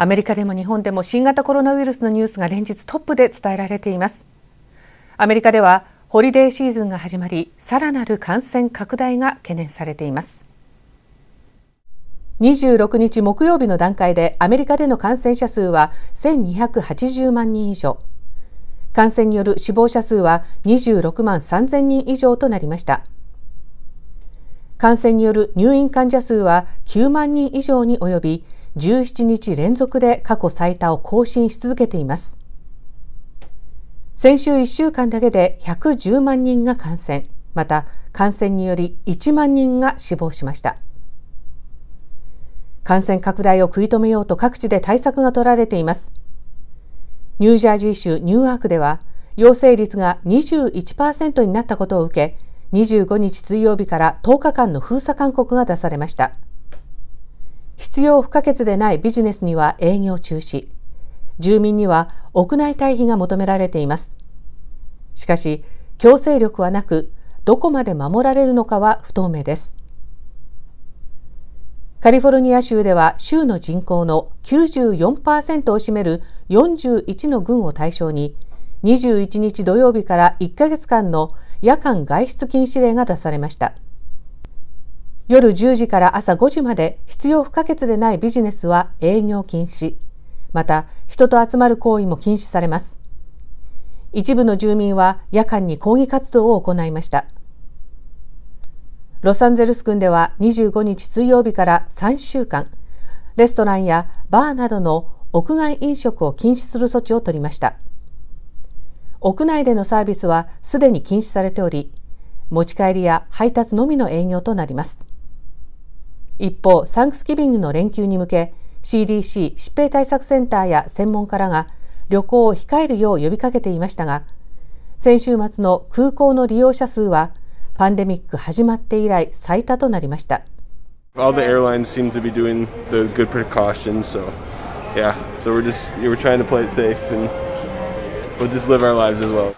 アメリカでも日本でも新型コロナウイルスのニュースが連日トップで伝えられていますアメリカではホリデーシーズンが始まりさらなる感染拡大が懸念されています26日木曜日の段階でアメリカでの感染者数は1280万人以上感染による死亡者数は26万3000人以上となりました感染による入院患者数は9万人以上に及び17日連続で過去最多を更新し続けています先週1週間だけで110万人が感染また感染により1万人が死亡しました感染拡大を食い止めようと各地で対策が取られていますニュージャージー州ニューアークでは陽性率が21%になったことを受け25日水曜日から10日間の封鎖勧告が出されました必要不可欠でないビジネスには営業中止、住民には屋内退避が求められています。しかし、強制力はなく、どこまで守られるのかは不透明です。カリフォルニア州では州の人口の94%を占める41の郡を対象に、21日土曜日から1ヶ月間の夜間外出禁止令が出されました。夜10時から朝5時まで必要不可欠でないビジネスは営業禁止。また、人と集まる行為も禁止されます。一部の住民は夜間に抗議活動を行いました。ロサンゼルス郡では25日水曜日から3週間、レストランやバーなどの屋外飲食を禁止する措置を取りました。屋内でのサービスはすでに禁止されており、持ち帰りや配達のみの営業となります。一方サンクスギビングの連休に向け CDC 疾病対策センターや専門家らが旅行を控えるよう呼びかけていましたが先週末の空港の利用者数はパンデミック始まって以来最多となりました。all the airlines seem to be doing the good precautions. So, yeah, so we're just we're trying to play it safe and we'll just live our lives as well.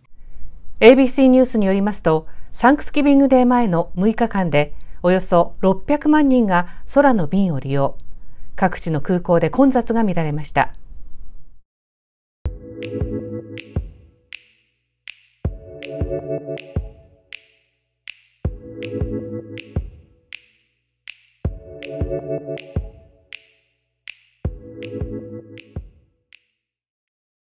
ABC ニュースによりますと、サンクスギビングデー前の6日間でおよそ600万人が空の便を利用各地の空港で混雑が見られました。